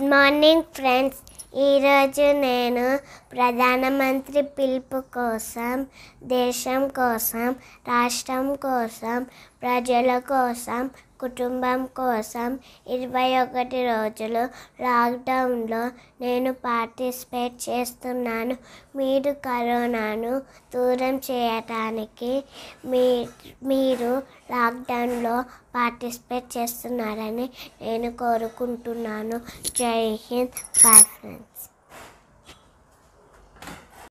good morning friends ఈరోజు నేను ప్రధానమంత్రి పిలుపు కోసం దేశం కోసం రాష్ట్రం కోసం ప్రజల కోసం కుటుంబం కోసం ఇరవై ఒకటి రోజులు లాక్డౌన్లో నేను పార్టిసిపేట్ చేస్తున్నాను మీరు కరోనాను దూరం చేయటానికి మీ మీరు లాక్డౌన్లో పార్టిసిపేట్ చేస్తున్నారని నేను కోరుకుంటున్నాను జై హింద్ బై ఫ్రెండ్స్